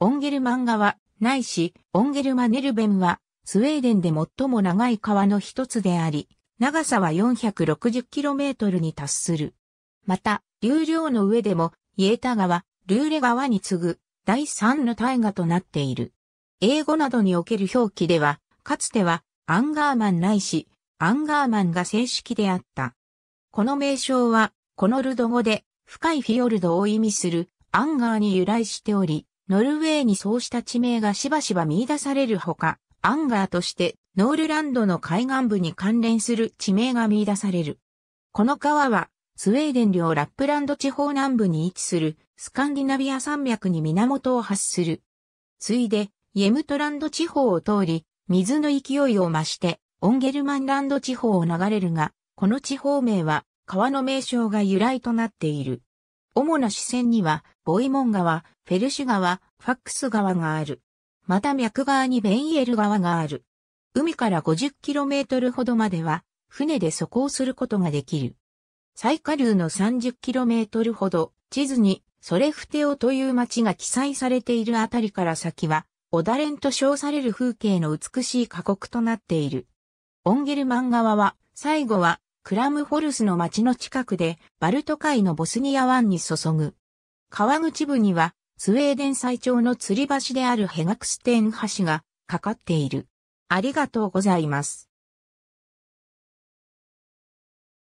オンゲルマン川、ないし、オンゲルマネルベンは、スウェーデンで最も長い川の一つであり、長さは 460km に達する。また、流量の上でも、イエタ川、ルーレ川に次ぐ、第3の大河となっている。英語などにおける表記では、かつては、アンガーマンないし、アンガーマンが正式であった。この名称は、このルド語で、深いフィヨルドを意味する、アンガーに由来しており、ノルウェーにそうした地名がしばしば見出されるほか、アンガーとしてノールランドの海岸部に関連する地名が見出される。この川は、スウェーデン領ラップランド地方南部に位置するスカンディナビア山脈に源を発する。ついで、イェムトランド地方を通り、水の勢いを増して、オンゲルマンランド地方を流れるが、この地方名は川の名称が由来となっている。主な支線には、ボイモン川、フェルシュ川、ファックス川がある。また脈側にベンイエル川がある。海から 50km ほどまでは、船で渡行することができる。最下流の 30km ほど、地図に、ソレフテオという町が記載されているあたりから先は、オダレンと称される風景の美しい過酷となっている。オンゲルマン川は、最後はクラムホルスの町の近くで、バルト海のボスニア湾に注ぐ。川口部には、スウェーデン最長の吊り橋であるヘガクステン橋がかかっている。ありがとうございます。